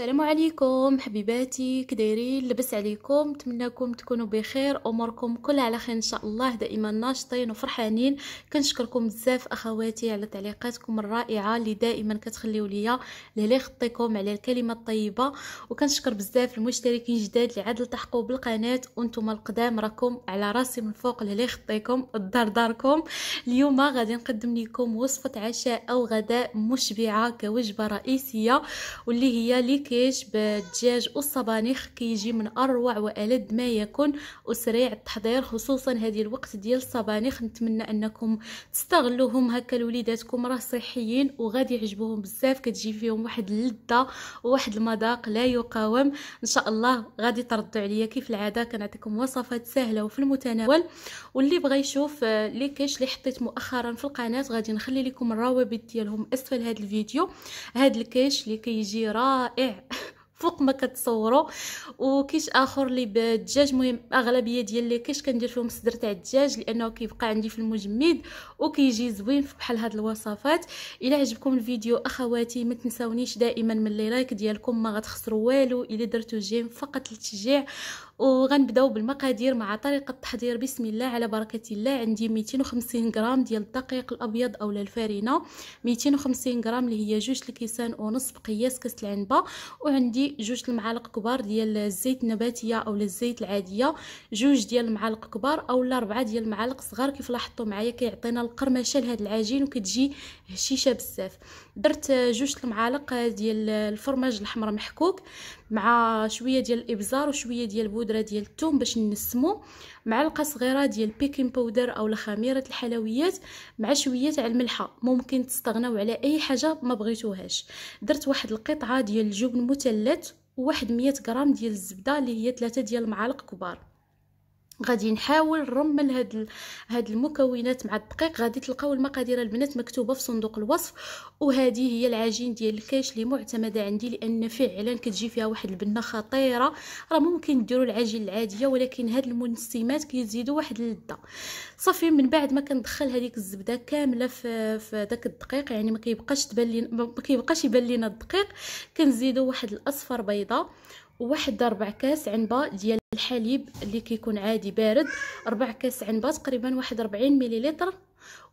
السلام عليكم حبيباتي كدايرين لبس عليكم نتمنىكم تكونوا بخير اموركم كلها على خير ان شاء الله دائما ناشطين وفرحانين كنشكركم بزاف اخواتي على تعليقاتكم الرائعه اللي دائما كتخليو ليا لهلا خطيكم على الكلمه الطيبه وكنشكر بزاف المشتركين جداد اللي عاد التحقوا بالقناه وانتم القدام راكم على راسي من فوق لهلا خطيكم الدار داركم اليوم غادي نقدم لكم وصفه عشاء او غداء مشبعه كوجبه رئيسيه واللي هي ليك الباكيج بالدجاج والصبانخ كيجي من اروع والد ما يكون وسريع التحضير خصوصا هذه الوقت ديال الصبانخ نتمنى انكم تستغلوهم هكا لوليداتكم راه صحيين وغادي يعجبوهم بزاف كتجي فيهم واحد اللذه وواحد المذاق لا يقاوم ان شاء الله غادي تردوا عليا كيف العاده كنعطيكم وصفات سهله وفي المتناول واللي بغى يشوف آه، لي كيش اللي حطيت مؤخرا في القناه غادي نخلي لكم الروابط ديالهم اسفل هذا الفيديو هذا الكيش اللي كيجي رائع فيه فوق ما كتصوروا وكيش اخر اللي بالدجاج مهم اغلبيه ديال لي كيش كندير فيهم صدر تاع الدجاج لانه كيبقى عندي في المجمد وكيجي زوين في بحال هاد الوصفات الى عجبكم الفيديو اخواتي ما تنساونيش دائما من لي لايك ديالكم ما غتخسروا والو الى درتو جيم فقط للتشجيع وغنبداو بالمقادير مع طريقه التحضير بسم الله على بركه الله عندي 250 غرام ديال الدقيق الابيض اولا الفارينه 250 غرام اللي هي جوج الكيسان ونص بقياس كاس العنبه وعندي جوج المعالق كبار ديال الزيت النباتيه اولا الزيت العاديه جوج ديال المعالق كبار اولا ربعه ديال المعالق صغار كيف لاحظتوا معايا كيعطينا القرمشه لهاد العجين وكتجي هشيشه بزاف درت جوج المعالق ديال الفرماج الاحمر محكوك مع شويه ديال الابزار وشويه ديال بودره البودره ديال الثوم باش نسمو معلقه صغيره ديال بيكين بودر اولا خميره الحلويات مع شويه تاع الملحه ممكن تستغناو على اي حاجه ما بغيتوهاش درت واحد القطعه ديال الجبن مثلث وواحد 100 غرام ديال الزبده اللي هي 3 ديال المعالق كبار غادي نحاول نرمل هاد هاد المكونات مع الدقيق غادي تلقاو المقادير البنات مكتوبه في صندوق الوصف وهذه هي العجين ديال الكاش اللي معتمده عندي لان فعلا كتجي فيها واحد البنه خطيره راه ممكن ديروا العجين العاديه ولكن هاد المنسمات كيزيدوا واحد اللذه صافي من بعد ما كندخل هذيك الزبده كامله في في داك الدقيق يعني ما كيبقاش تبان لينا ما كيبقاش يبان لينا الدقيق كنزيدوا واحد الاصفر بيضه واحد ربع كاس عنبه ديال الحليب اللي كيكون عادي بارد ربع كاس عنبه تقريبا واحد 40 مليلتر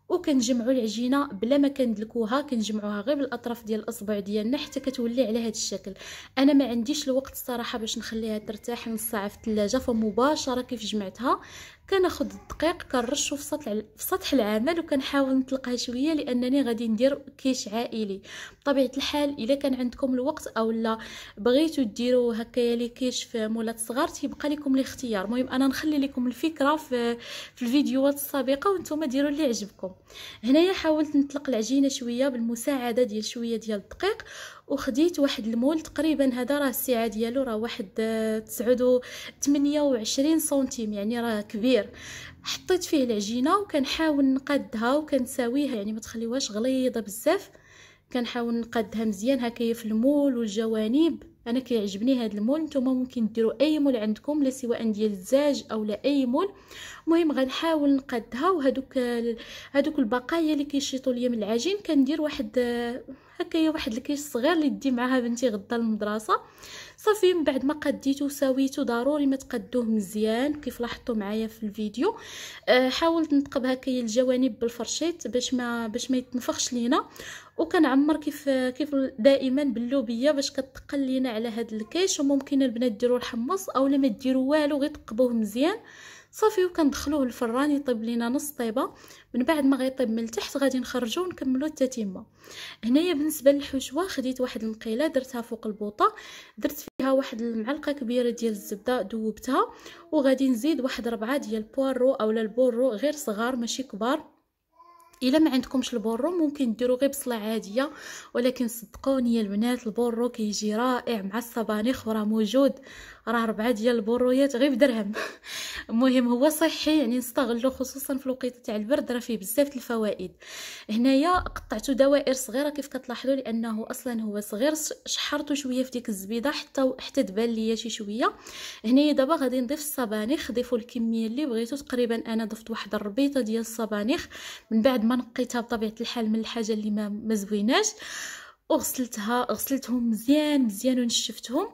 وكنجمعوا العجينه بلا ما كندلكوها كنجمعوها غير بالاطراف ديال الاصبع ديالنا حتى كتولي على هذا الشكل انا ما عنديش الوقت الصراحه باش نخليها ترتاح نص ساعه في الثلاجه فمباشره كيف جمعتها كناخذ الدقيق كنرشه في سطح في سطح العمل وكنحاول نطلقها شويه لانني غادي ندير كيش عائلي بطبيعه الحال الا كان عندكم الوقت او لا بغيتو ديروا هكايا لي كيش في مولات صغار تيبقى لكم الاختيار المهم انا نخلي لكم الفكره في, في الفيديوهات السابقه وانتم ديروا اللي عجبكم هنايا حاولت نطلق العجينه شويه بالمساعده ديال شويه ديال الدقيق وخديت واحد المول تقريبا هذا راه السعه ديالو راه واحد 28 آه، سنتيم يعني راه كبير حطيت فيه العجينه وكنحاول نقدها وكنساويها يعني ما تخليوهاش غليظه بزاف كنحاول نقدها مزيان هكايا في المول والجوانب انا كيعجبني هذا المول نتوما ممكن ديروا اي مول عندكم لا سواء ديال الزاج او لا اي مول المهم غنحاول نقادها وهذوك هذوك البقايا اللي كيشيطوا ليا من العجين كندير واحد آه، هكايا واحد الكيش صغير اللي دي معاها بنتي غدا للمدرسه صافي من بعد ما قديتو وساويتو ضروري ما تقدوه مزيان كيف لاحظتوا معايا في الفيديو آه حاولت نتقب هكايا الجوانب بالفرشيط باش ما باش ما يتنفخش لينا وكنعمر كيف كيف دائما باللوبيه باش كتقل لينا على هذا الكيش وممكن البنات ديروا الحمص اولا ما ديروا والو غير تقبوه مزيان صافي وكندخلوه الفران يطيب لينا نص طيبه من بعد ما غيطيب من التحت غادي نخرجوه ونكملو التتمه هنايا بالنسبه للحشوه خديت واحد المقيله درتها فوق البوطه درت فيها واحد المعلقه كبيره ديال الزبده دوبتها وغادي نزيد واحد ربعه ديال البوارو اولا البورو غير صغار ماشي كبار الا ما عندكمش البورو ممكن ديروا غير بصله عاديه ولكن صدقوني البنات البورو كيجي رائع مع الصبانيخ وراه موجود راه ربعه ديال البرويات غير بدرهم المهم هو صحي يعني نستغلو خصوصا في الوقيته تاع البرد راه فيه بزاف الفوائد هنايا قطعتو دوائر صغيره كيف كتلاحظوا لانه اصلا هو صغير شحرتو شويه في ديك الزبيده حتى حتى تبان ليا شي شويه هنايا دابا غادي نضيف الصبانيخ ضيفوا الكميه اللي بغيتو تقريبا انا ضفت واحد الربيطه ديال الصبانيخ من بعد ما نقيتها بطبيعه الحال من الحاجه اللي ما مزويناش وغسلتها غسلتهم مزيان مزيان ونشفتهم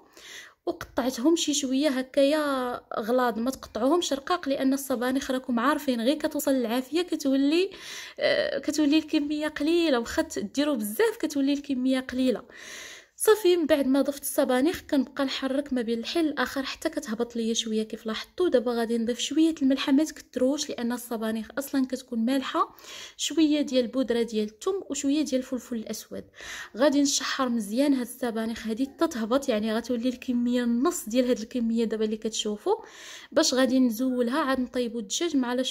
وقطعتهم شي شويه هكايا غلاض ما تقطعوهمش رقاق لان الصبانخ راكم عارفين غير كتوصل العافيه كتولي آه كتولي الكميه قليله واخا ديروا بزاف كتولي الكميه قليله صافي من بعد ما ضفت الصبانيخ كنبقى نحرك ما بين الحل الاخر حتى كتهبط ليا شويه كيف لاحظتوا دابا غادي نضيف شويه الملحه ما تكثروش لان الصبانيخ اصلا كتكون مالحه شويه ديال البودره ديال الثوم وشويه ديال الفلفل الاسود غادي نشحر مزيان هاد الصبانيخ هادي حتى تهبط يعني غتولي الكميه النص ديال هاد الكميه دابا اللي كتشوفوا باش غادي نزولها عاد نطيبوا الدجاج مع هذا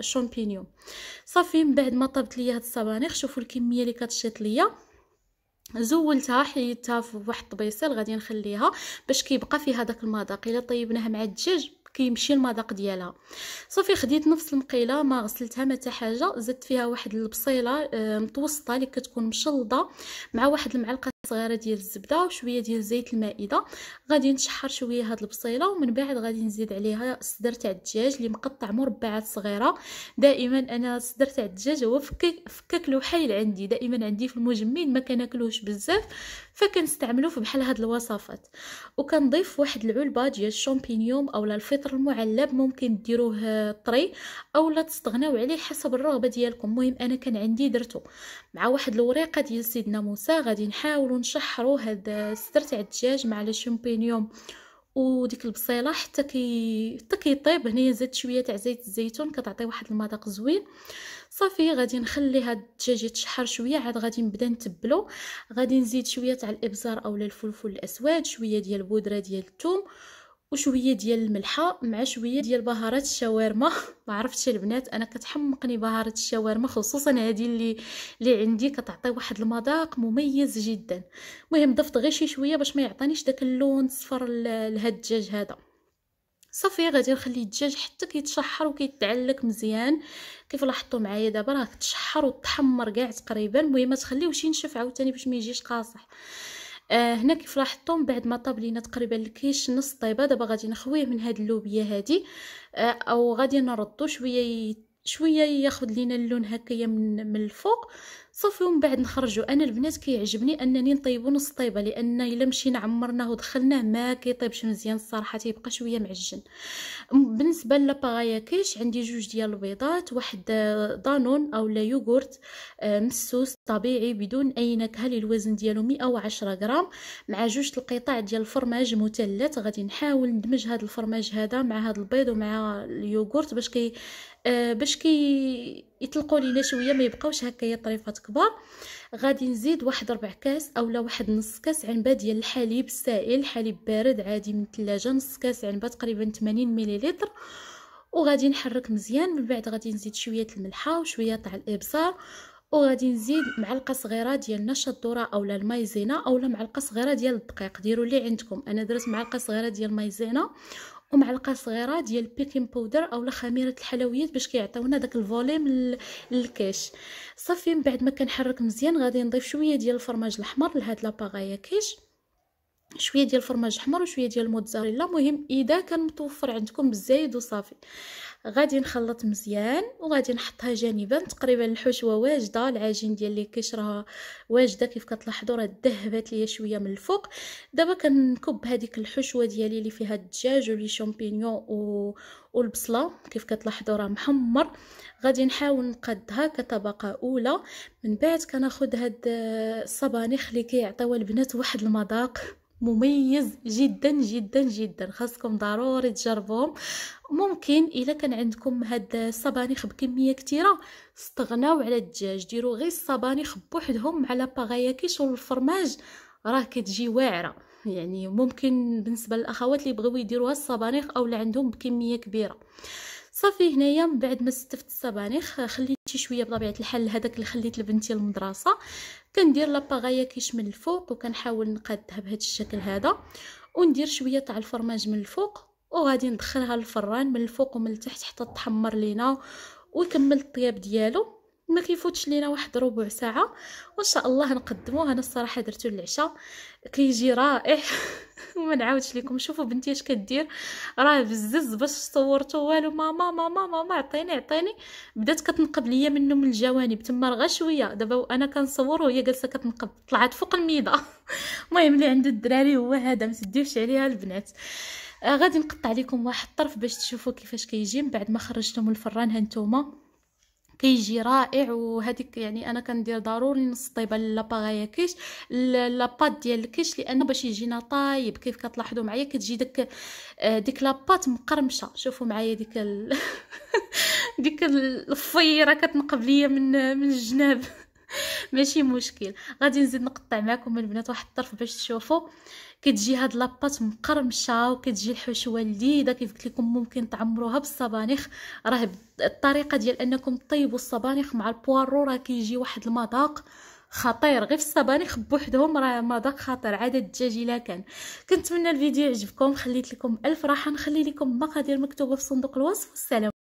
الشامبينيون صافي من بعد ما طابت ليا هاد الصبانيخ شوفوا الكميه اللي كتشيط ليا زولتها حيدتها في واحد الطبيصل غادي نخليها باش كيبقى فيها داك المذاق الا طيبناها مع الدجاج كيمشي المذاق ديالها صافي خديت نفس المقيله ما غسلتها ما حتى حاجه زدت فيها واحد البصيله آه، متوسطه اللي كتكون مشلضه مع واحد المعلقه صغيره ديال الزبده وشويه ديال زيت المائده غادي نشحر شويه هاد البصيله ومن بعد غادي نزيد عليها صدر تاع الدجاج اللي مقطع مربعات صغيره دائما انا صدر تاع الدجاج هو فكك فكك الوحيد عندي دائما عندي في المجمد ما كناكلوش بزاف فكنستعملوه في بحال هاد الوصفات وكنضيف واحد العلبه ديال الشامبينيون اولا الفطر المعلب ممكن ديروه طري اولا تستغناو عليه حسب الرغبه ديالكم المهم انا كان عندي درتو مع واحد الوريقه ديال سيدنا موسى غادي نحاول ونشحروا هاد صدر تاع الدجاج مع لي شامبينيون وديك البصيله حتى كي حتى كيطيب هنايا زدت شويه تاع زيت الزيتون كتعطي واحد المذاق زوين صافي غادي نخلي هاد الدجاج يتشحر شويه عاد غادي نبدا نتبلو غادي نزيد شويه تاع الابزار اولا الفلفل الاسود شويه ديال البودره ديال الثوم وشويه ديال الملحه مع شويه ديال بهارات الشاورما ما عرفتش البنات انا كتحمقني بهارات الشاورما خصوصا هذه اللي اللي عندي كتعطي واحد المذاق مميز جدا المهم ضفت غير شي شويه باش ما يعطانيش داك اللون صفر لهاد الدجاج هذا صافي غادي نخلي الدجاج حتى كيتشحر وكيتعلق مزيان كيف لاحظتوا معايا دابا راه تشحر وتحمر كاع تقريبا المهم ما تخليوش ينشف عاوتاني باش ما يجيش قاصح آه هنا كيف لاحظتم بعد ما طاب لينا تقريبا الكيش نص طيبه دابا غادي نخويه من هاد اللوبيه هادي آه او غادي نردو شويه شويه ياخذ لينا اللون هكايا من, من الفوق صافي ومن بعد نخرجو انا البنات كيعجبني انني نطيبو نص طيبه لان الا مشينا عمرناه ودخلناه ما كيطيبش مزيان الصراحه تيبقى شويه معجن بالنسبه لباغايا كيش عندي جوج ديال البيضات واحد دانون آه، اولا يوغورت آه، مسوس طبيعي بدون اي نكهه للوزن ديالو 110 غرام مع جوج القطع ديال الفرماج مثلث غادي نحاول ندمج هذا الفرماج هذا مع هذا البيض ومع اليوغورت باش كي آه، باش كي يطلقوا لينا شويه ما يبقاوش هكايا طريفات كبار غادي نزيد واحد ربع كاس اولا واحد نص كاس عنبه ديال الحليب السائل حليب بارد عادي من الثلاجه نص كاس عنبه تقريبا 80 مليلتر وغادي نحرك مزيان من بعد غادي نزيد شويه الملحه وشويه تاع الابصار وغادي نزيد معلقه صغيره ديال نشا الذره اولا المايزينا اولا معلقه صغيره ديال الدقيق ديروا اللي عندكم انا درت معلقه صغيره ديال المايزينا ومعلقه صغيره ديال بيكين بودر اولا خميره الحلويات باش كيعطيونا داك الفوليم للكاش صافي من بعد ما كنحرك مزيان غادي نضيف شويه ديال الفرماج الاحمر لهاد لاباغايا كاش شويه ديال الفرماج احمر وشويه ديال الموتزاريلا المهم اذا كان متوفر عندكم بالزايد وصافي غادي نخلط مزيان وغادي نحطها جانبا تقريبا الحشوه واجده العجين ديال لي كيش راه واجده كيف كتلاحظوا راه ذهبات ليا شويه من الفوق دابا كنكب هذيك الحشوه ديالي اللي فيها الدجاج ولي شامبينيون و... والبصله كيف كتلاحظوا راه محمر غادي نحاول نقدها كطبقه اولى من بعد كناخذ هاد الصبانيخ اللي كيعطيوها البنات واحد المذاق مميز جدا جدا جدا خاصكم ضروري تجربوهم ممكن الا كان عندكم هاد الصبانيخ بكميه كتيره استغناو على الدجاج ديروا غير الصبانيخ بوحدهم مع لاباغياكيش والفرماج راه كتجي واعره يعني ممكن بالنسبه للاخوات اللي بغيو يديروها الصبانيخ اولا عندهم بكميه كبيره صافي هنايا من بعد ما ستفت الصبانيخ خليت شويه بطبيعه الحال هذاك اللي خليت لبنتي المدرسه كندير لاباغايا كيشمل الفوق وكنحاول نقادها بهذا الشكل هذا وندير شويه تاع الفرماج من الفوق وغادي ندخلها للفران من الفوق ومن التحت حتى تحمر لينا ويكمل الطياب ديالو ما كيفوتش لينا واحد ربع ساعه وان شاء الله نقدموه انا الصراحه درتو العشاء كيجي رائع وما نعاودش لكم شوفوا بنتي اش كدير راه بزز باش صورته والو ماما ماما ماما عطيني عطيني بدات كتنقب ليا منه من الجوانب تما رغا شويه دابا انا كنصور وهي جالسه كتنقب طلعت فوق الميضه المهم اللي عند الدراري هو هذا ما تديوش عليها البنات آه، غادي نقطع لكم واحد الطرف باش تشوفوا كيفاش كيجي من بعد ما خرجته من الفران هانتوما كيجي رائع وهذيك يعني انا كندير ضروري نص طيبه لاباغايا كيش لاباط ديال الكيش لان باش يجينا طايب كيف كتلاحظوا معايا كتجي داك ديك آه، لاباط مقرمشه شوفوا معايا ديك ال... ديك الفيره كتنقب ليا من من الجناب ماشي مشكل غادي نزيد نقطع معكم البنات واحد الطرف باش تشوفوا كتجي هاد لاباط مقرمشه وكتجي الحشوه لذيذه كيف قلت لكم ممكن تعمروها بالصبانخ راه الطريقه ديال انكم طيبوا الصبانخ مع البوارو راه كيجي واحد المذاق خطير غير في الصبانخ بوحدهم راه مذاق خطير عدد الدجاج الا كان كنتمنى الفيديو يعجبكم خليت لكم الف راحه نخلي لكم مقادير مكتوبه في صندوق الوصف والسلام